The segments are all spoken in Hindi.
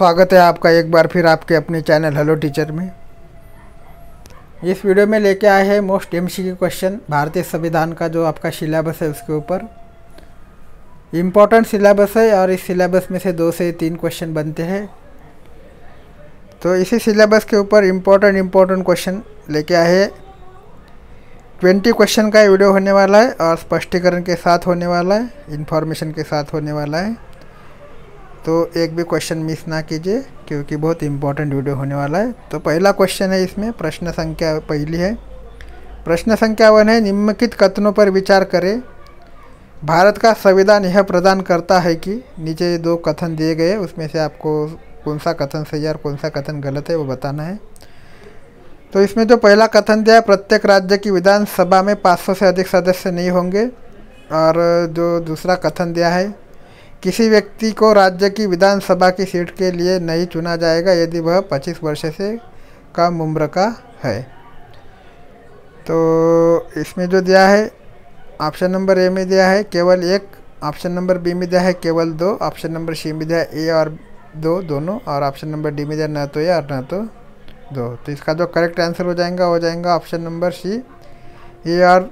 स्वागत है आपका एक बार फिर आपके अपने चैनल हेलो टीचर में इस वीडियो में लेके आए हैं मोस्ट एम क्वेश्चन भारतीय संविधान का जो आपका सिलेबस है उसके ऊपर इम्पोर्टेंट सिलेबस है और इस सिलेबस में से दो से तीन क्वेश्चन बनते हैं तो इसी सिलेबस के ऊपर इम्पोर्टेंट इम्पोर्टेंट क्वेश्चन लेके आए हैं ट्वेंटी क्वेश्चन का वीडियो होने वाला है और स्पष्टीकरण के साथ होने वाला है इन्फॉर्मेशन के साथ होने वाला है तो एक भी क्वेश्चन मिस ना कीजिए क्योंकि बहुत इंपॉर्टेंट वीडियो होने वाला है तो पहला क्वेश्चन है इसमें प्रश्न संख्या पहली है प्रश्न संख्या वन है निम्नलिखित कथनों पर विचार करें भारत का संविधान यह प्रदान करता है कि नीचे दो कथन दिए गए उसमें से आपको कौन सा कथन सही है और कौन सा कथन गलत है वो बताना है तो इसमें जो पहला कथन दिया है प्रत्येक राज्य की विधानसभा में 500 से अधिक सदस्य नहीं होंगे और जो दूसरा कथन दिया है किसी व्यक्ति को राज्य की विधानसभा की सीट के लिए नहीं चुना जाएगा यदि वह 25 वर्ष से कम उम्र का है तो इसमें जो दिया है ऑप्शन नंबर ए में दिया है केवल एक ऑप्शन नंबर बी में दिया है केवल दो ऑप्शन नंबर सी में दिया है ए और दो दोनों और ऑप्शन नंबर डी में दिया ना तो ए और ना तो दो तो इसका जो करेक्ट आंसर हो जाएगा हो जाएगा ऑप्शन नंबर सी ए और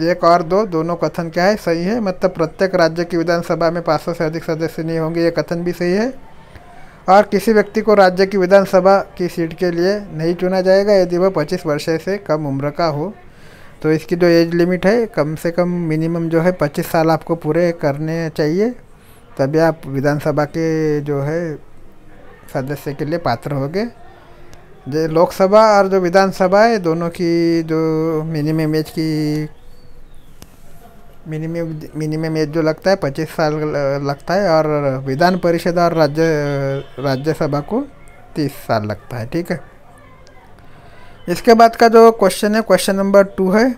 एक और दो दोनों कथन क्या है सही है मतलब प्रत्येक राज्य की विधानसभा में पाँच से अधिक सदस्य नहीं होंगे ये कथन भी सही है और किसी व्यक्ति को राज्य की विधानसभा की सीट के लिए नहीं चुना जाएगा यदि वह पच्चीस वर्ष से कम उम्र का हो तो इसकी जो एज लिमिट है कम से कम मिनिमम जो है पच्चीस साल आपको पूरे करने चाहिए तभी आप विधानसभा के जो है सदस्य के लिए पात्र होंगे गए लोकसभा और जो विधानसभा है दोनों की जो मिनिमम एज की मिनिमम मिनिमम एज जो लगता है पच्चीस साल लगता है और विधान परिषद और राज्य राज्यसभा को तीस साल लगता है ठीक है इसके बाद का जो क्वेश्चन है क्वेश्चन नंबर टू है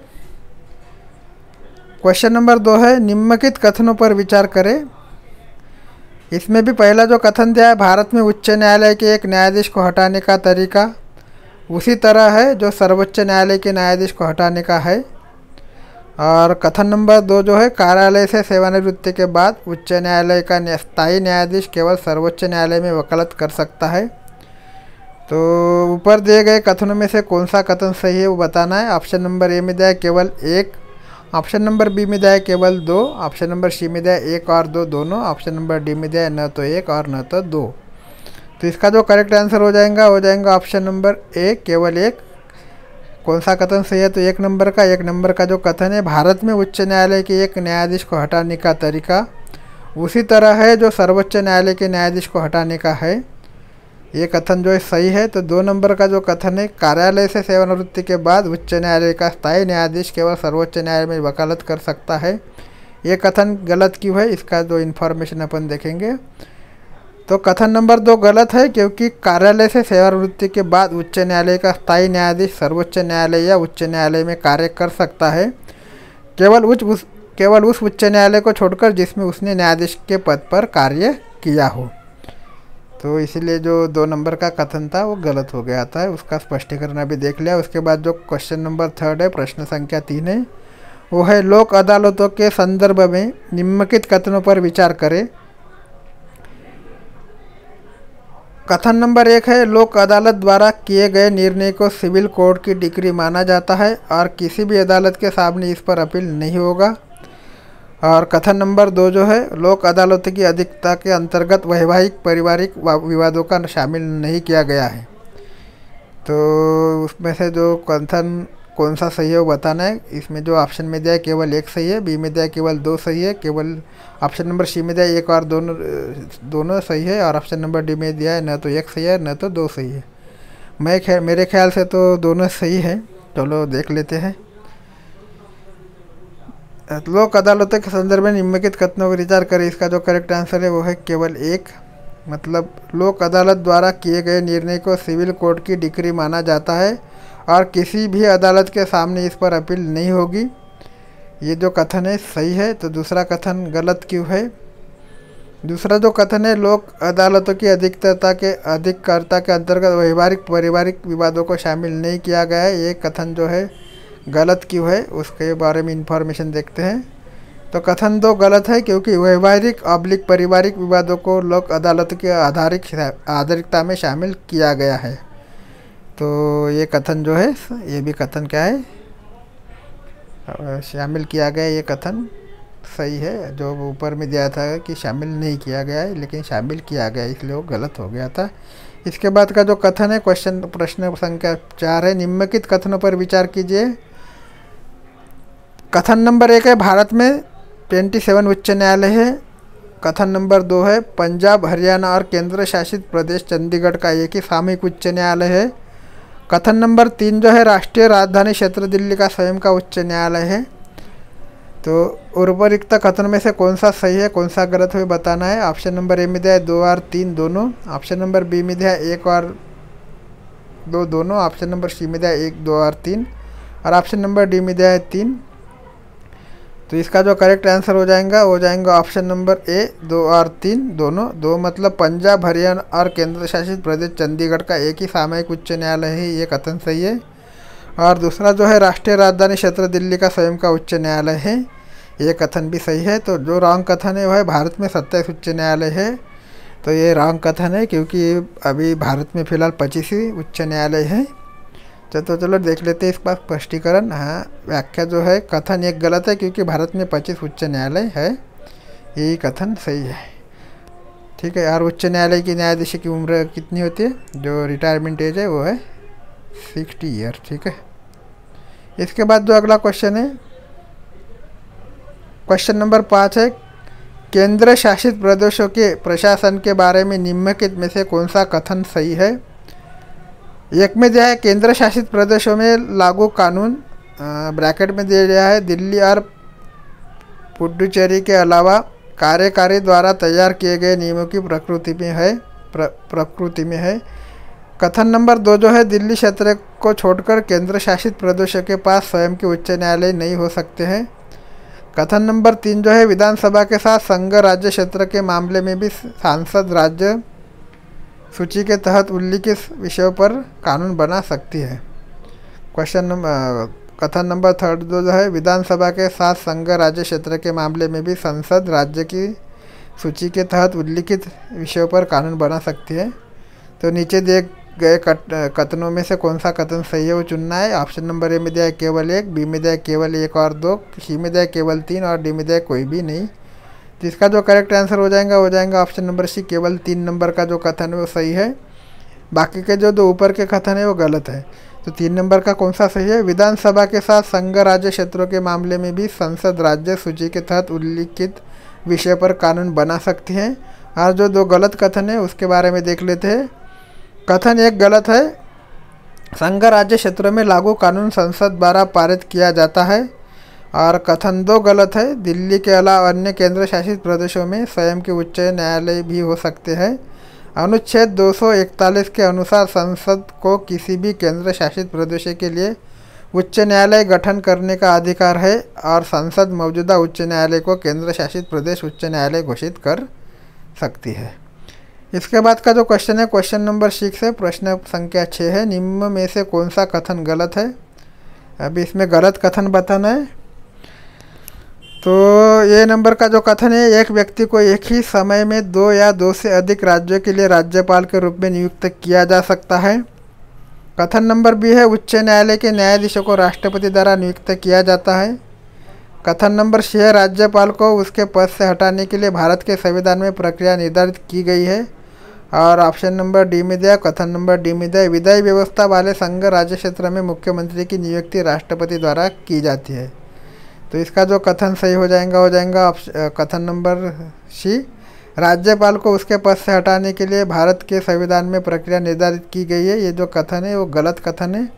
क्वेश्चन नंबर दो है निम्नलिखित कथनों पर विचार करें इसमें भी पहला जो कथन दिया है भारत में उच्च न्यायालय के एक न्यायाधीश को हटाने का तरीका उसी तरह है जो सर्वोच्च न्यायालय के न्यायाधीश को हटाने का है और कथन नंबर दो जो है कार्यालय से सेवानिवृत्ति के बाद उच्च न्यायालय का स्थायी न्यायाधीश केवल सर्वोच्च न्यायालय में वकालत कर सकता है तो ऊपर दिए गए कथनों में से कौन सा कथन सही है वो बताना है ऑप्शन नंबर ए में दया केवल एक ऑप्शन नंबर बी में दया केवल दो ऑप्शन नंबर सी में दया एक और दो दोनों ऑप्शन नंबर डी में दिया न तो एक और न तो दो तो इसका जो करेक्ट आंसर हो जाएगा हो जाएगा ऑप्शन नंबर ए केवल एक कौन सा कथन सही है तो एक नंबर का एक नंबर का जो कथन है भारत में उच्च न्यायालय के एक न्यायाधीश को हटाने का तरीका उसी तरह है जो सर्वोच्च न्यायालय के न्यायाधीश को हटाने का है ये कथन जो है सही है तो दो नंबर का जो कथन है कार्यालय से सेवानिवृत्ति के बाद उच्च न्यायालय का स्थायी न्यायाधीश केवल सर्वोच्च न्यायालय में वकालत कर सकता है ये कथन गलत क्यों है इसका जो इन्फॉर्मेशन अपन देखेंगे तो कथन नंबर दो गलत है क्योंकि कार्यालय से सेवानिवृत्ति के बाद उच्च न्यायालय का स्थायी न्यायाधीश सर्वोच्च न्यायालय या उच्च न्यायालय में कार्य कर सकता है केवल उच्च उस केवल उस उच्च न्यायालय को छोड़कर जिसमें उसने न्यायाधीश के पद पर कार्य किया हो तो इसलिए जो दो नंबर का कथन था वो गलत हो गया था उसका स्पष्टीकरण अभी देख लिया उसके बाद जो क्वेश्चन नंबर थर्ड है प्रश्न संख्या तीन है वो है लोक अदालतों के संदर्भ में निम्नलिखित कथनों पर विचार करें कथन नंबर एक है लोक अदालत द्वारा किए गए निर्णय को सिविल कोर्ट की डिग्री माना जाता है और किसी भी अदालत के सामने इस पर अपील नहीं होगा और कथन नंबर दो जो है लोक अदालत की अधिकता के अंतर्गत वैवाहिक पारिवारिक विवादों का शामिल नहीं किया गया है तो उसमें से जो कथन कौन सा सही है वो बताना है इसमें जो ऑप्शन में दिया है केवल एक सही है बी में दिया है केवल दो सही है केवल ऑप्शन नंबर सी में दिया है एक और दोनों दोनों सही है और ऑप्शन नंबर डी में दिया है न तो एक सही है न तो दो सही है मैं खे, मेरे ख्याल से तो दोनों सही है चलो देख लेते हैं लोक अदालतों के संदर्भ में निम्नलिखित कथनों पर विचार करें इसका जो करेक्ट आंसर है वो है केवल एक मतलब लोक अदालत द्वारा किए गए निर्णय को सिविल कोर्ट की डिग्री माना जाता है और किसी भी अदालत के सामने इस पर अपील नहीं होगी ये जो कथन है सही है तो दूसरा कथन गलत क्यों है दूसरा जो कथन है लोक अदालतों की अधिकतरता के अधिककर्ता के अंतर्गत व्यवहारिक पारिवारिक विवादों को शामिल नहीं किया गया है ये कथन जो है गलत क्यों है उसके बारे में इंफॉर्मेशन देखते हैं तो कथन दो गलत है क्योंकि व्यवहारिक अब्लिक पारिवारिक विवादों को लोक अदालत के आधारिक आधारिकता में शामिल किया गया है तो ये कथन जो है ये भी कथन क्या है शामिल किया गया ये कथन सही है जो ऊपर में दिया था कि शामिल नहीं किया गया है लेकिन शामिल किया गया इसलिए वो गलत हो गया था इसके बाद का जो कथन है क्वेश्चन प्रश्न संख्या चार है निम्नलिखित कथनों पर विचार कीजिए कथन नंबर एक है भारत में ट्वेंटी सेवन उच्च न्यायालय है कथन नंबर दो है पंजाब हरियाणा और केंद्र शासित प्रदेश चंडीगढ़ का एक ही सामूहिक उच्च न्यायालय है कथन नंबर तीन जो है राष्ट्रीय राजधानी क्षेत्र दिल्ली का स्वयं का उच्च न्यायालय है तो उर्वरिक्त कथन में से कौन सा सही है कौन सा गलत है बताना है ऑप्शन नंबर ए में दिया है दो और तीन दोनों ऑप्शन नंबर बी में दिया है एक और दो दोनों ऑप्शन नंबर सी में दिया है एक दो और तीन और ऑप्शन नंबर डी में दिया है तीन तो इसका जो करेक्ट आंसर हो जाएगा वो जाएगा ऑप्शन नंबर ए दो और तीन दोनों दो मतलब पंजाब हरियाणा और केंद्र शासित प्रदेश चंडीगढ़ का एक ही सामयिक उच्च न्यायालय है ये कथन सही है और दूसरा जो है राष्ट्रीय राजधानी क्षेत्र दिल्ली का स्वयं का उच्च न्यायालय है ये कथन भी सही है तो जो रॉन्ग कथन है वह भारत में सत्ताईस उच्च न्यायालय है तो ये रॉन्ग कथन है क्योंकि अभी भारत में फ़िलहाल पच्चीसवीं उच्च न्यायालय है तो, तो चलो देख लेते हैं इसका स्पष्टीकरण हाँ व्याख्या जो है कथन एक गलत है क्योंकि भारत में पच्चीस उच्च न्यायालय है यही कथन सही है ठीक है और उच्च न्यायालय की न्यायाधीश की उम्र कितनी होती है जो रिटायरमेंट एज है वो है सिक्सटी ईयर ठीक है इसके बाद जो अगला क्वेश्चन है क्वेश्चन नंबर पाँच है केंद्र शासित प्रदेशों के प्रशासन के बारे में निम्नलिखित में से कौन सा कथन सही है एक में दिया है केंद्र शासित प्रदेशों में लागू कानून ब्रैकेट में दिया गया है दिल्ली और पुडुचेरी के अलावा कार्यकारी द्वारा तैयार किए गए नियमों की प्रकृति में है प्र, प्रकृति में है कथन नंबर दो जो है दिल्ली क्षेत्र को छोड़कर केंद्र शासित प्रदेशों के पास स्वयं के उच्च न्यायालय नहीं हो सकते हैं कथन नंबर तीन जो है विधानसभा के साथ संघ राज्य क्षेत्र के मामले में भी सांसद राज्य सूची के तहत उल्लिखित विषयों पर कानून बना सकती है क्वेश्चन नंबर कथन नंबर थर्ड जो है विधानसभा के साथ संघ राज्य क्षेत्र के मामले में भी संसद राज्य की सूची के तहत उल्लिखित विषयों पर कानून बना सकती है तो नीचे दिए गए कथनों में से कौन सा कथन सही है वो चुनना है ऑप्शन नंबर ए में दिया केवल एक बी में दिया केवल एक और दो सी में दिया केवल तीन और डी में दिया कोई भी नहीं तो इसका जो करेक्ट आंसर हो जाएगा हो जाएगा ऑप्शन नंबर सी केवल तीन नंबर का जो कथन है वो सही है बाकी के जो दो ऊपर के कथन है वो गलत है तो तीन नंबर का कौन सा सही है विधानसभा के साथ संघ राज्य क्षेत्रों के मामले में भी संसद राज्य सूची के तहत उल्लिखित विषय पर कानून बना सकती है और जो दो गलत कथन है उसके बारे में देख लेते हैं कथन एक गलत है संघ राज्य क्षेत्रों में लागू कानून संसद द्वारा पारित किया जाता है और कथन दो गलत है दिल्ली के अलावा अन्य केंद्र शासित प्रदेशों में स्वयं के उच्च न्यायालय भी हो सकते हैं अनुच्छेद 241 के अनुसार संसद को किसी भी केंद्र शासित प्रदेश के लिए उच्च न्यायालय गठन करने का अधिकार है और संसद मौजूदा उच्च न्यायालय को केंद्र शासित प्रदेश उच्च न्यायालय घोषित कर सकती है इसके बाद का जो क्वेश्चन है क्वेश्चन नंबर सिक्स है प्रश्न संख्या छः है निम्न में से कौन सा कथन गलत है अभी इसमें गलत कथन बताना है तो ये नंबर का जो कथन है एक व्यक्ति को एक ही समय में दो या दो से अधिक राज्यों के लिए राज्यपाल के रूप में नियुक्त किया जा सकता है कथन नंबर बी है उच्च न्यायालय के न्यायाधीशों को राष्ट्रपति द्वारा नियुक्त किया जाता है कथन नंबर छः है राज्यपाल को उसके पद से हटाने के लिए भारत के संविधान में प्रक्रिया निर्धारित की गई है और ऑप्शन नंबर डी में दिया कथन नंबर डी में दिया विधायी व्यवस्था वाले संघ राज्य क्षेत्र में मुख्यमंत्री की नियुक्ति राष्ट्रपति द्वारा की जाती है तो इसका जो कथन सही हो जाएगा हो जाएगा कथन नंबर सी राज्यपाल को उसके पद से हटाने के लिए भारत के संविधान में प्रक्रिया निर्धारित की गई है ये जो कथन है वो गलत कथन है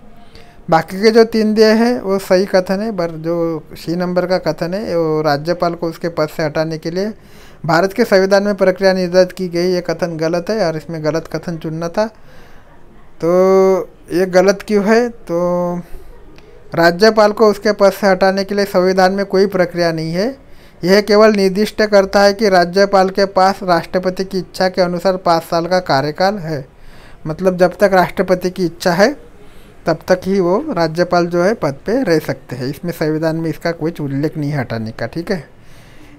बाकी के जो तीन दिए हैं वो सही कथन है पर जो सी नंबर का कथन है वो राज्यपाल को उसके पद से हटाने के लिए भारत के संविधान में प्रक्रिया निर्धारित की गई ये कथन गलत है और इसमें गलत कथन चुनना था तो ये गलत क्यों है तो राज्यपाल को उसके पद से हटाने के लिए संविधान में कोई प्रक्रिया नहीं है यह केवल निर्दिष्ट करता है कि राज्यपाल के पास राष्ट्रपति की इच्छा के अनुसार पाँच साल का कार्यकाल है मतलब जब तक राष्ट्रपति की इच्छा है तब तक ही वो राज्यपाल जो है पद पे रह सकते हैं इसमें संविधान में इसका कुछ उल्लेख नहीं हटाने का ठीक है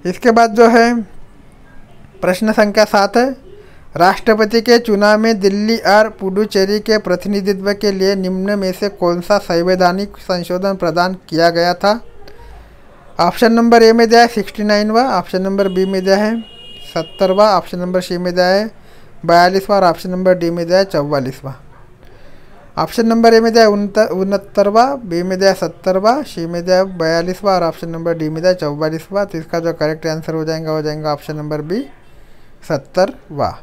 इसके बाद जो है प्रश्न संख्या सात है राष्ट्रपति के चुनाव में दिल्ली और पुडुचेरी के प्रतिनिधित्व के लिए निम्न में से कौन सा संवैधानिक संशोधन प्रदान किया गया था ऑप्शन नंबर ए में दिया है सिक्सटी नाइनवा ऑप्शन नंबर बी में दिया है सत्तरवा ऑप्शन नंबर सी में दिया है बयालीसवा और ऑप्शन नंबर डी में दिया है चौवालीसवा ऑप्शन नंबर ए में दिया उनहत्तरवा बी में दिया सत्तरवा सी में दिया बयालीसवा और ऑप्शन नंबर डी में दिया चौवालीसवा तो इसका जो करेक्ट आंसर हो जाएगा हो जाएगा ऑप्शन नंबर बी सत्तरवा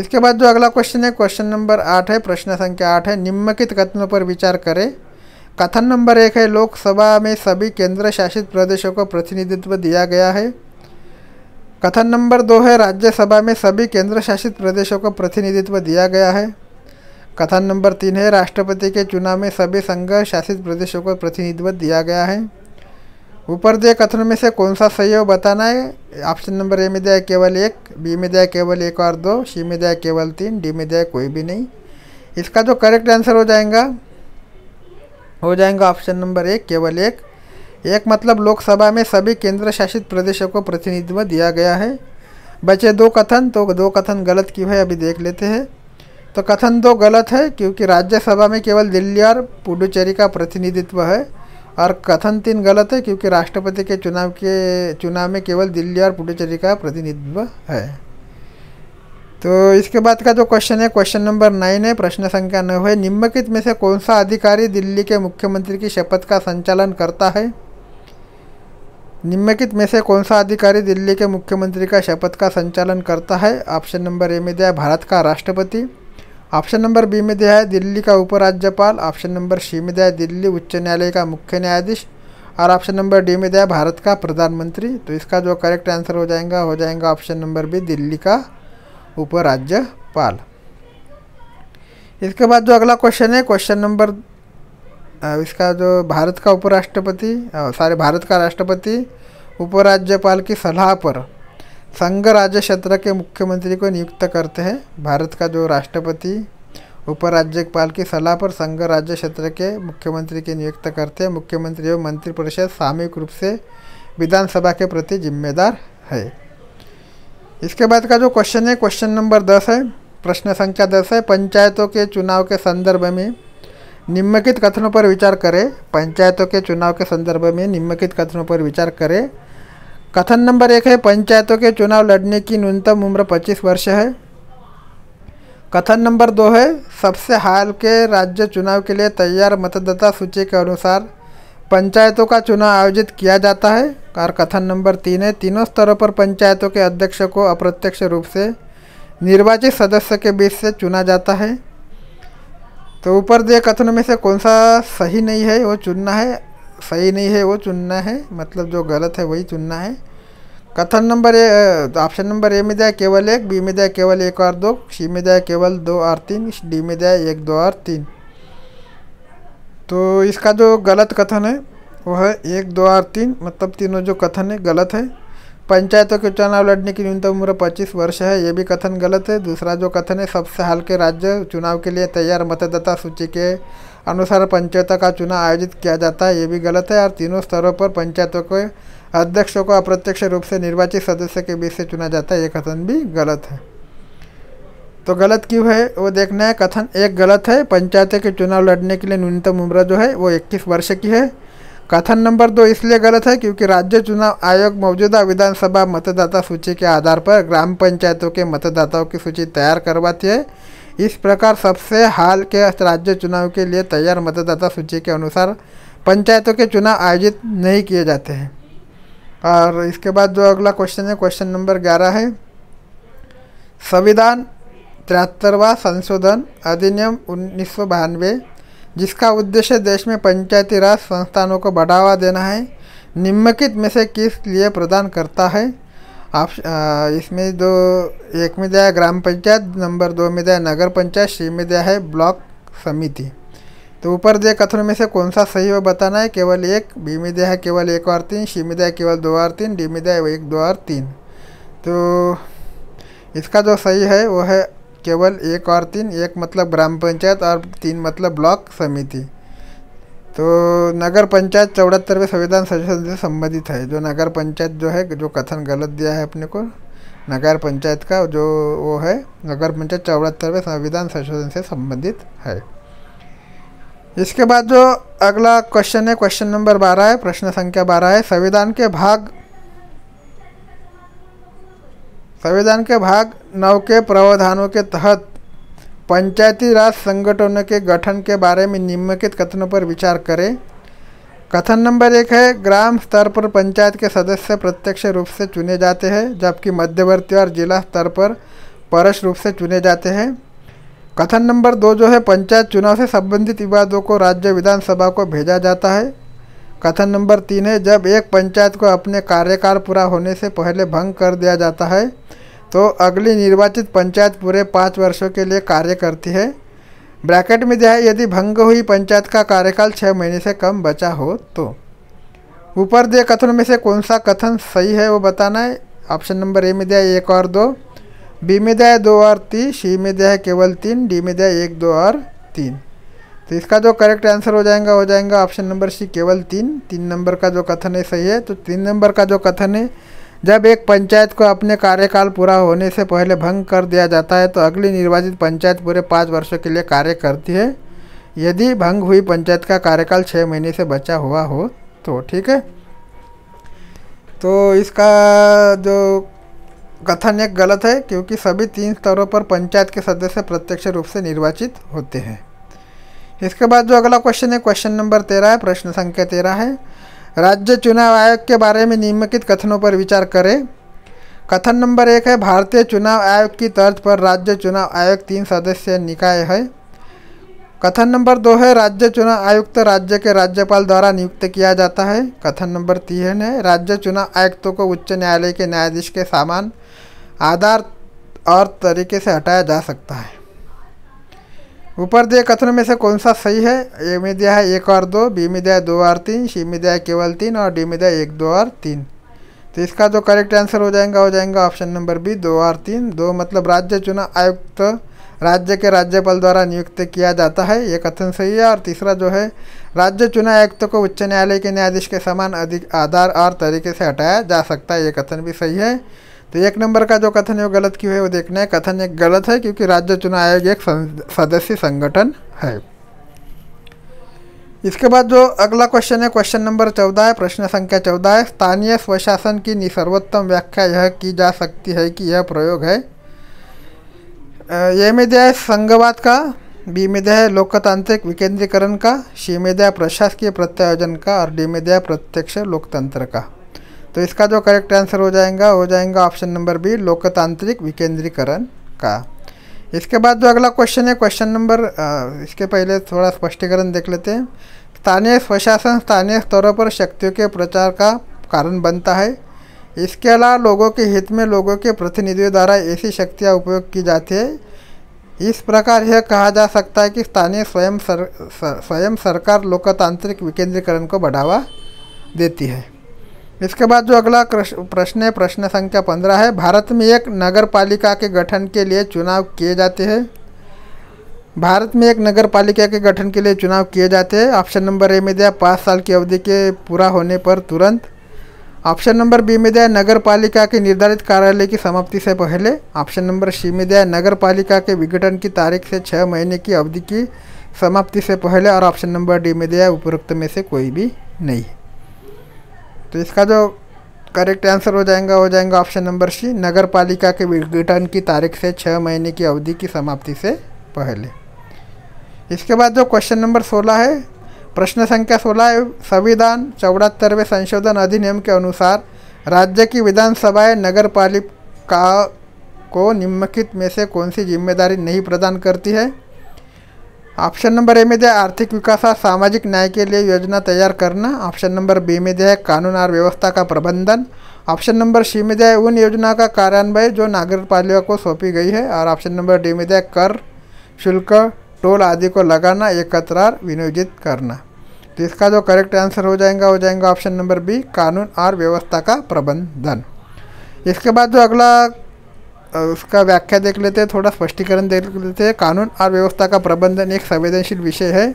इसके बाद जो अगला क्वेश्चन है क्वेश्चन नंबर आठ है प्रश्न संख्या आठ है निम्नलिखित कथनों पर विचार करें कथन नंबर एक है लोकसभा में सभी केंद्र शासित प्रदेशों को प्रतिनिधित्व दिया गया है कथन नंबर दो है राज्यसभा में सभी केंद्र शासित प्रदेशों को प्रतिनिधित्व दिया गया है कथन नंबर तीन है राष्ट्रपति के चुनाव में सभी संघ शासित प्रदेशों को प्रतिनिधित्व दिया गया है ऊपर दिए कथन में से कौन सा सही हो बताना है ऑप्शन नंबर ए में दिया केवल एक बी में दिया केवल एक और दो सी में दिया केवल तीन डी में दिया कोई भी नहीं इसका जो करेक्ट आंसर हो जाएगा हो जाएगा ऑप्शन नंबर एक केवल एक एक मतलब लोकसभा में सभी केंद्र शासित प्रदेशों को प्रतिनिधित्व दिया गया है बचे दो कथन तो दो कथन गलत क्यों है अभी देख लेते हैं तो कथन दो गलत है क्योंकि राज्यसभा में केवल दिल्ली और पुडुचेरी का प्रतिनिधित्व है और कथन तीन गलत है क्योंकि राष्ट्रपति के चुनाव के चुनाव में केवल दिल्ली और पुडुचेरी का प्रतिनिधित्व है तो इसके बाद का जो क्वेश्चन है क्वेश्चन नंबर नाइन है प्रश्न संख्या नौ है निम्नलिखित में से कौन सा अधिकारी दिल्ली के मुख्यमंत्री की शपथ का संचालन करता है निम्नलिखित में से कौन सा अधिकारी दिल्ली के मुख्यमंत्री का शपथ का संचालन करता है ऑप्शन नंबर ए में दिया भारत का राष्ट्रपति ऑप्शन नंबर बी में दिया है दिल्ली का उपराज्यपाल ऑप्शन नंबर सी में दिया है दिल्ली उच्च न्यायालय का मुख्य न्यायाधीश और ऑप्शन नंबर डी में दिया है भारत का प्रधानमंत्री तो इसका जो करेक्ट आंसर हो जाएगा हो जाएगा ऑप्शन नंबर बी दिल्ली का उपराज्यपाल इसके बाद जो अगला क्वेश्चन है क्वेश्चन नंबर इसका जो भारत का उपराष्ट्रपति सॉरी भारत का राष्ट्रपति उपराज्यपाल की सलाह पर संघ राज्य क्षेत्र के मुख्यमंत्री को नियुक्त करते हैं भारत का जो राष्ट्रपति उपराज्यपाल की सलाह पर संघ राज्य क्षेत्र के मुख्यमंत्री के नियुक्त करते हैं मुख्यमंत्री एवं मंत्रिपरिषद सामूहिक रूप से विधानसभा के प्रति जिम्मेदार है इसके बाद का जो क्वेश्चन है क्वेश्चन नंबर दस है प्रश्न संख्या दस है पंचायतों के चुनाव के संदर्भ में निम्नलिखित कथनों पर विचार करें पंचायतों के चुनाव के संदर्भ में निम्नलिखित कथनों पर विचार करें कथन नंबर एक है पंचायतों के चुनाव लड़ने की न्यूनतम उम्र 25 वर्ष है कथन नंबर दो है सबसे हाल के राज्य चुनाव के लिए तैयार मतदाता सूची के अनुसार पंचायतों का चुनाव आयोजित किया जाता है और कथन नंबर तीन है तीनों स्तरों पर पंचायतों के अध्यक्ष को अप्रत्यक्ष रूप से निर्वाचित सदस्य के बीच से चुना जाता है तो ऊपर दिए कथनों में से कौन सा सही नहीं है वो चुनना है सही नहीं है वो चुनना है मतलब जो गलत है वही चुनना है कथन number A option number A में दिया केवल एक बी में दिया केवल एक और दो सी में दिया केवल दो और तीन डी में दिया एक दो और तीन तो इसका जो गलत कथन है वो है एक दो और तीन मतलब तीनों जो कथन है गलत है पंचायतों के चुनाव लड़ने की न्यूनतम उम्र 25 वर्ष है ये भी कथन गलत है दूसरा जो कथन है सबसे हाल के राज्य चुनाव के लिए तैयार मतदाता सूची के अनुसार पंचायतों का चुनाव आयोजित किया जाता है ये भी गलत है और तीनों स्तरों पर पंचायतों के अध्यक्षों को अप्रत्यक्ष रूप से निर्वाचित सदस्य के बीच से चुना जाता है ये कथन भी गलत है तो गलत क्यों है वो देखना है कथन एक गलत है पंचायतों के चुनाव लड़ने के लिए न्यूनतम उम्र जो है वो इक्कीस वर्ष की है कथन नंबर दो इसलिए गलत है क्योंकि राज्य चुनाव आयोग मौजूदा विधानसभा मतदाता सूची के आधार पर ग्राम पंचायतों के मतदाताओं की सूची तैयार करवाती है इस प्रकार सबसे हाल के राज्य चुनाव के लिए तैयार मतदाता सूची के अनुसार पंचायतों के चुनाव आयोजित नहीं किए जाते हैं और इसके बाद जो अगला क्वेश्चन है क्वेश्चन नंबर ग्यारह है संविधान तिहत्तरवा संशोधन अधिनियम उन्नीस जिसका उद्देश्य देश में पंचायती राज संस्थानों को बढ़ावा देना है निम्नलिखित में से किस लिए प्रदान करता है आप इसमें जो एक में दिया ग्राम पंचायत नंबर दो में दिया नगर पंचायत सी में दिया है ब्लॉक समिति तो ऊपर दिए कथनों में से कौन सा सही हो बताना है केवल एक बी में दिया है केवल एक और तीन सी में दिया है केवल दो और तीन डी में दिया है एक दो और तीन तो इसका जो सही है वो है केवल एक और तीन एक मतलब ग्राम पंचायत और तीन मतलब ब्लॉक समिति तो नगर पंचायत चौहत्तरवें संविधान संशोधन से संबंधित है जो नगर पंचायत जो है जो कथन गलत दिया है अपने को नगर पंचायत का जो वो है नगर पंचायत चौहत्तरवें संविधान संशोधन से संबंधित है इसके बाद जो अगला क्वेश्चन है क्वेश्चन नंबर बारह है प्रश्न संख्या बारह है संविधान के भाग संविधान के भाग नौ के प्रावधानों के तहत पंचायती राज संगठनों के गठन के बारे में निम्नलिखित कथनों पर विचार करें कथन नंबर एक है ग्राम स्तर पर पंचायत के सदस्य प्रत्यक्ष रूप से चुने जाते हैं जबकि मध्यवर्ती और जिला स्तर पर परस रूप से चुने जाते हैं कथन नंबर दो जो है पंचायत चुनाव से संबंधित विवादों को राज्य विधानसभा को भेजा जाता है कथन नंबर तीन है जब एक पंचायत को अपने कार्यकाल पूरा होने से पहले भंग कर दिया जाता है तो अगली निर्वाचित पंचायत पूरे पाँच वर्षों के लिए कार्य करती है ब्रैकेट में दिया है यदि भंग हुई पंचायत का कार्यकाल छः महीने से कम बचा हो तो ऊपर दिए कथन में से कौन सा कथन सही है वो बताना है ऑप्शन नंबर ए में दिया है एक और दो बी में दिया है दो और तीन सी में दिया है केवल तीन डी में दिया है एक दो और तीन तो इसका जो करेक्ट आंसर हो जाएगा हो जाएगा ऑप्शन नंबर सी केवल तीन तीन नंबर का जो कथन है सही है तो तीन नंबर का जो कथन है जब एक पंचायत को अपने कार्यकाल पूरा होने से पहले भंग कर दिया जाता है तो अगली निर्वाचित पंचायत पूरे पाँच वर्षों के लिए कार्य करती है यदि भंग हुई पंचायत का कार्यकाल छः महीने से बचा हुआ हो तो ठीक है तो इसका जो कथन एक गलत है क्योंकि सभी तीन स्तरों पर पंचायत के सदस्य प्रत्यक्ष रूप से निर्वाचित होते हैं इसके बाद जो अगला क्वेश्चन है क्वेश्चन नंबर तेरह है प्रश्न संख्या तेरह है राज्य चुनाव आयोग के बारे में निम्नलिखित कथनों पर विचार करें कथन नंबर एक है भारतीय चुनाव आयोग की तर्ज पर राज्य चुनाव आयोग तीन सदस्यीय निकाय है कथन नंबर दो है राज्य चुनाव आयुक्त राज्य के राज्यपाल द्वारा नियुक्त किया जाता है कथन नंबर तीन है राज्य चुनाव आयुक्तों को उच्च न्यायालय के न्यायाधीश के सामान आधार और तरीके से हटाया जा सकता है ऊपर दिए कथनों में से कौन सा सही है ए में दिया है एक और दो बी में दिया है दो और तीन सी में दिया है केवल तीन और डी में दिया है एक दो और तीन तो इसका जो करेक्ट आंसर हो जाएगा हो जाएगा ऑप्शन नंबर बी दो और तीन दो मतलब राज्य चुनाव आयुक्त राज्य के राज्यपाल द्वारा नियुक्त किया जाता है ये कथन सही है और तीसरा जो है राज्य चुनाव आयुक्त को उच्च न्यायालय के न्यायाधीश के समान अधिक आधार और तरीके से हटाया जा सकता है ये कथन भी सही है तो एक नंबर का जो कथन है वो गलत क्यों है वो देखना है कथन एक गलत है क्योंकि राज्य चुनाव आयोग एक सदस्य संगठन है इसके बाद जो अगला क्वेश्चन है क्वेश्चन नंबर चौदह है प्रश्न संख्या चौदह है स्थानीय स्वशासन की सर्वोत्तम व्याख्या यह की जा सकती है कि यह प्रयोग है ए में दिया है संघवाद का बी में दिया है लोकतांत्रिक विकेंद्रीकरण का सी में दिया प्रशासकीय प्रत्यायोजन का और डी में दिया प्रत्यक्ष लोकतंत्र का तो इसका जो करेक्ट आंसर हो जाएगा हो जाएगा ऑप्शन नंबर बी लोकतांत्रिक विकेंद्रीकरण का इसके बाद जो अगला क्वेश्चन है क्वेश्चन नंबर इसके पहले थोड़ा स्पष्टीकरण देख लेते हैं स्थानीय स्वशासन स्थानीय स्तरों पर शक्तियों के प्रचार का कारण बनता है इसके अलावा लोगों के हित में लोगों के प्रतिनिधियों द्वारा ऐसी शक्तियाँ उपयोग की जाती है इस प्रकार यह कहा जा सकता है कि स्थानीय स्वयं सर, स्वयं सरकार लोकतांत्रिक विकेंद्रीकरण को बढ़ावा देती है इसके बाद जो अगला प्रश्न है प्रश्न संख्या पंद्रह है भारत में एक नगर पालिका के गठन के लिए चुनाव किए जाते हैं भारत में एक नगर पालिका के गठन के लिए चुनाव किए जाते हैं ऑप्शन नंबर ए में दिया पाँच साल की अवधि के पूरा होने पर तुरंत ऑप्शन नंबर बी में दिया नगर पालिका के निर्धारित कार्यालय की समाप्ति से पहले ऑप्शन नंबर सी में दिया नगर पालिका के विघटन की तारीख से छः महीने की अवधि की समाप्ति से पहले और ऑप्शन नंबर डी में दिया उपरोक्त में से कोई भी नहीं तो इसका जो करेक्ट आंसर हो जाएगा हो जाएगा ऑप्शन नंबर सी नगर पालिका के विघटन की तारीख से छः महीने की अवधि की समाप्ति से पहले इसके बाद जो क्वेश्चन नंबर सोलह है प्रश्न संख्या सोलह है संविधान चौड़ातरवे संशोधन अधिनियम के अनुसार राज्य की विधानसभाएं नगर पालिका को निम्नलिखित में से कौन सी जिम्मेदारी नहीं प्रदान करती है ऑप्शन नंबर ए में दिया आर्थिक विकास और सामाजिक न्याय के लिए योजना तैयार करना ऑप्शन नंबर बी में दिया है कानून और व्यवस्था का प्रबंधन ऑप्शन नंबर सी में दिया है उन योजना का कार्यान्वयन जो पालिका को सौंपी गई है और ऑप्शन नंबर डी में दिया कर शुल्क टोल आदि को लगाना एकत्र विनियोजित करना तो इसका जो करेक्ट आंसर हो जाएगा हो जाएगा ऑप्शन नंबर बी कानून और व्यवस्था का प्रबंधन इसके बाद जो अगला उसका व्याख्या देख लेते हैं थोड़ा स्पष्टीकरण देख लेते हैं कानून और व्यवस्था का प्रबंधन एक संवेदनशील विषय है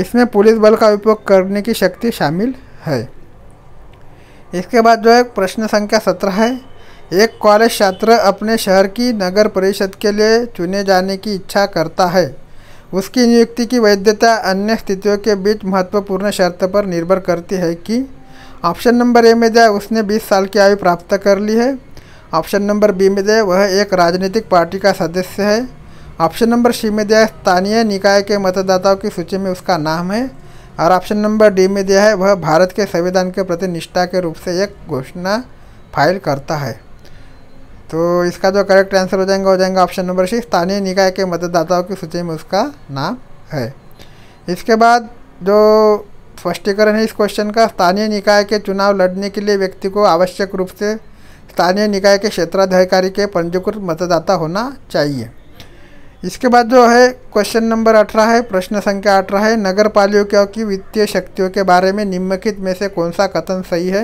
इसमें पुलिस बल का उपयोग करने की शक्ति शामिल है इसके बाद जो है प्रश्न संख्या सत्रह है एक कॉलेज छात्र अपने शहर की नगर परिषद के लिए चुने जाने की इच्छा करता है उसकी नियुक्ति की वैधता अन्य स्थितियों के बीच महत्वपूर्ण शर्त पर निर्भर करती है कि ऑप्शन नंबर ए में जाए उसने 20 साल की आयु प्राप्त कर ली है ऑप्शन नंबर बी में दे वह एक राजनीतिक पार्टी का सदस्य है ऑप्शन नंबर सी में दिया है स्थानीय निकाय के मतदाताओं की सूची में उसका नाम है और ऑप्शन नंबर डी में दिया है वह भारत के संविधान के प्रति निष्ठा के रूप से एक घोषणा फाइल करता है तो इसका जो करेक्ट आंसर हो जाएगा हो जाएगा ऑप्शन नंबर सी स्थानीय निकाय के मतदाताओं की सूची में उसका नाम है इसके बाद जो स्पष्टीकरण है इस क्वेश्चन का स्थानीय निकाय के चुनाव लड़ने के लिए व्यक्ति को आवश्यक रूप से स्थानीय निकाय के क्षेत्राधिकारी के पंजीकृत मतदाता होना चाहिए इसके बाद जो है क्वेश्चन नंबर अठारह है प्रश्न संख्या अठारह है नगर पालिकाओं की वित्तीय शक्तियों के बारे में निम्नलिखित में से कौन सा कथन सही है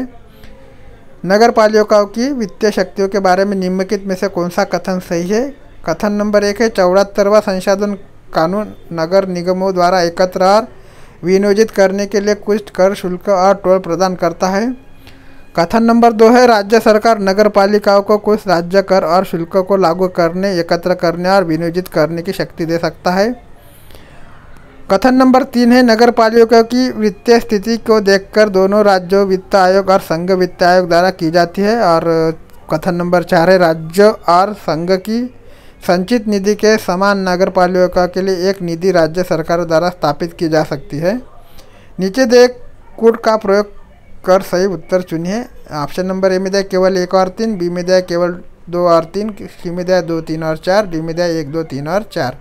नगर पालिकाओं की वित्तीय शक्तियों के बारे में निम्नलिखित में से कौन सा कथन सही है कथन नंबर एक है चौहत्तरवा संशोधन कानून नगर निगमों द्वारा एकत्र और विनियोजित करने के लिए कुछ कर शुल्क और टोल प्रदान करता है कथन नंबर दो है राज्य सरकार नगर पालिकाओं को कुछ राज्य कर और शुल्क को लागू करने एकत्र करने और विनियोजित करने की शक्ति दे सकता है कथन नंबर तीन है नगर पालिकाओं की वित्तीय स्थिति को देखकर दोनों राज्यों वित्त आयोग और संघ वित्त आयोग द्वारा की जाती है और कथन नंबर चार है राज्य और संघ की संचित निधि के समान नगर पालिका के लिए एक निधि राज्य सरकार द्वारा स्थापित की जा सकती है नीचे देख कूट का प्रयोग कर सही उत्तर चुनिए ऑप्शन नंबर ए में दिया केवल एक और तीन बी में दिया केवल दो और तीन सी में दिया दो तीन और चार डी में दिया एक दो तीन और चार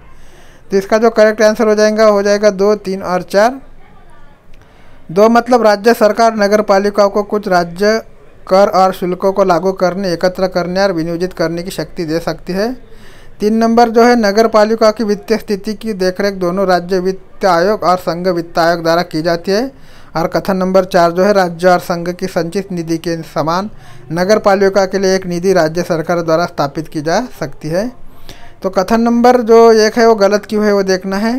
तो इसका जो करेक्ट आंसर हो जाएगा हो जाएगा दो तीन और चार दो मतलब राज्य सरकार नगर पालिकाओं को कुछ राज्य कर और शुल्कों को लागू करने एकत्र करने और विनियोजित करने की शक्ति दे सकती है तीन नंबर जो है नगर पालिका की वित्तीय स्थिति की देखरेख दोनों राज्य वित्त आयोग और संघ वित्त आयोग द्वारा की जाती है और कथन नंबर चार जो है राज्य और संघ की संचित निधि के समान नगर पालिका के लिए एक निधि राज्य सरकार द्वारा स्थापित की जा सकती है तो कथन नंबर जो एक है वो गलत क्यों है वो देखना है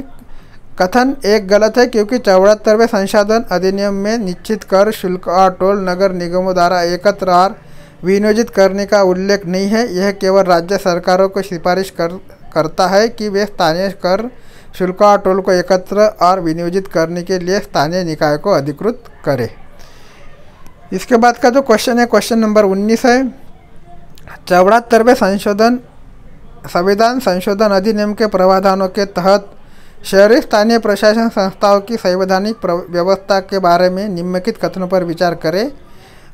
कथन एक गलत है क्योंकि चौहत्तरवें संसाधन अधिनियम में निश्चित कर शुल्क और टोल नगर निगमों द्वारा एकत्र और विनियोजित करने का उल्लेख नहीं है यह केवल राज्य सरकारों को सिफारिश कर करता है कि वे स्थानीय कर शुल्क और टोल को एकत्र और विनियोजित करने के लिए स्थानीय निकाय को अधिकृत करें इसके बाद का जो क्वेश्चन है क्वेश्चन नंबर 19 है चौड़ातरवे संशोधन संविधान संशोधन अधिनियम के प्रावधानों के तहत शहरी स्थानीय प्रशासन संस्थाओं की संवैधानिक व्यवस्था के बारे में निम्नलिखित कथनों पर विचार करें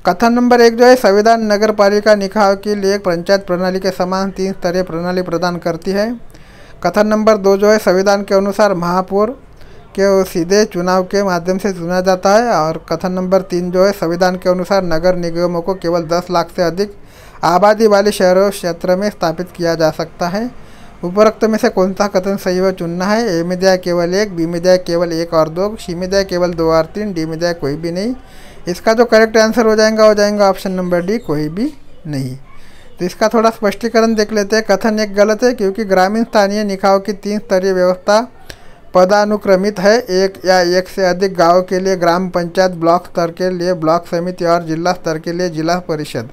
कथन नंबर एक जो है संविधान नगर पालिका निकायों के लिए पंचायत प्रणाली के समान तीन स्तरीय प्रणाली प्रदान करती है कथन नंबर दो जो है संविधान के अनुसार महापौर के सीधे चुनाव के माध्यम से चुना जाता है और कथन नंबर तीन जो है संविधान के अनुसार नगर निगमों को केवल दस लाख से अधिक आबादी वाले शहरों क्षेत्र में स्थापित किया जा सकता है उपरोक्त में से कौन सा कथन सही व चुनना है ए मिद्या केवल एक बी मिद्या केवल एक और दो सी मिद्या केवल दो और तीन डी मिद्या कोई भी नहीं इसका जो करेक्ट आंसर हो जाएगा हो जाएगा ऑप्शन नंबर डी कोई भी नहीं तो इसका थोड़ा स्पष्टीकरण देख लेते हैं कथन एक गलत है क्योंकि ग्रामीण स्थानीय निकायों की तीन स्तरीय व्यवस्था पदानुक्रमित है एक या एक से अधिक गांव के लिए ग्राम पंचायत ब्लॉक स्तर के लिए ब्लॉक समिति और जिला स्तर के लिए जिला परिषद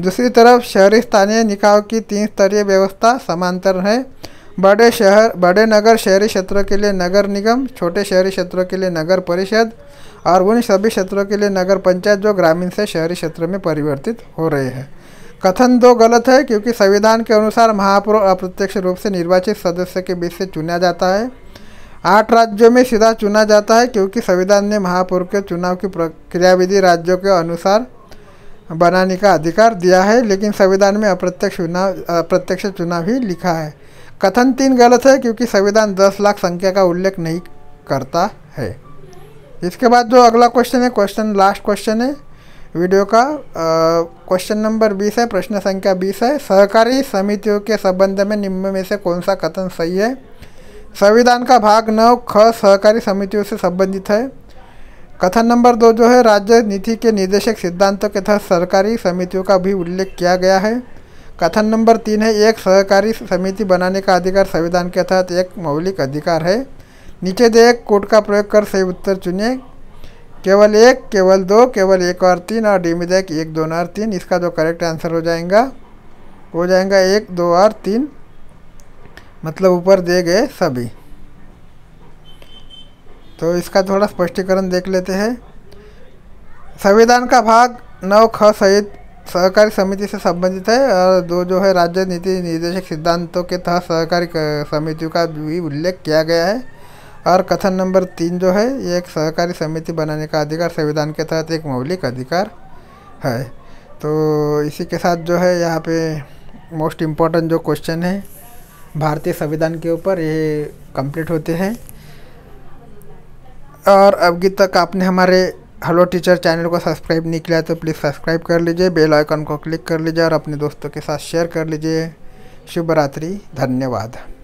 दूसरी तरफ शहरी स्थानीय निकायों की तीन स्तरीय व्यवस्था समांतर है बड़े शहर बड़े नगर शहरी क्षेत्रों के लिए नगर निगम छोटे शहरी क्षेत्रों के लिए नगर परिषद और उन सभी क्षेत्रों के लिए नगर पंचायत जो ग्रामीण से शहरी क्षेत्र में परिवर्तित हो रहे हैं कथन दो गलत है क्योंकि संविधान के अनुसार महापौर अप्रत्यक्ष रूप से निर्वाचित सदस्य के बीच से चुना जाता है आठ राज्यों में सीधा चुना जाता है क्योंकि संविधान ने महापौर के चुनाव की प्रक्रिया विधि राज्यों के अनुसार बनाने का अधिकार दिया है लेकिन संविधान में अप्रत्यक्ष चुनाव अप्रत्यक्ष चुनाव ही लिखा है कथन तीन गलत है क्योंकि संविधान दस लाख संख्या का उल्लेख नहीं करता है इसके बाद जो अगला क्वेश्चन है क्वेश्चन लास्ट क्वेश्चन है वीडियो का क्वेश्चन नंबर बीस है प्रश्न संख्या बीस है सहकारी समितियों के संबंध में निम्न में से कौन सा कथन सही है संविधान का भाग नौ ख सहकारी समितियों से संबंधित है कथन नंबर दो जो है राज्य नीति के निदेशक सिद्धांतों के तहत सरकारी समितियों का भी उल्लेख किया गया है कथन नंबर तीन है एक सहकारी समिति बनाने का अधिकार संविधान के तहत एक मौलिक अधिकार है नीचे एक कोड का प्रयोग कर सही उत्तर चुनिए केवल एक केवल दो केवल एक और तीन और डी में एक दो और तीन इसका जो करेक्ट आंसर हो जाएगा हो जाएगा एक दो और तीन मतलब ऊपर दिए गए सभी तो इसका थोड़ा स्पष्टीकरण देख लेते हैं संविधान का भाग नौ ख सहित सहकारी समिति से संबंधित है और दो जो है राज्य नीति निर्देशक सिद्धांतों के तहत सहकारी समितियों का भी उल्लेख किया गया है और कथन नंबर तीन जो है ये एक सहकारी समिति बनाने का अधिकार संविधान के तहत एक मौलिक अधिकार है तो इसी के साथ जो है यहाँ पे मोस्ट इम्पॉर्टेंट जो क्वेश्चन है भारतीय संविधान के ऊपर ये कंप्लीट होते हैं और अभी तक आपने हमारे हेलो टीचर चैनल को सब्सक्राइब नहीं किया तो प्लीज़ सब्सक्राइब कर लीजिए बेल आइकन को क्लिक कर लीजिए और अपने दोस्तों के साथ शेयर कर लीजिए शुभ रात्रि धन्यवाद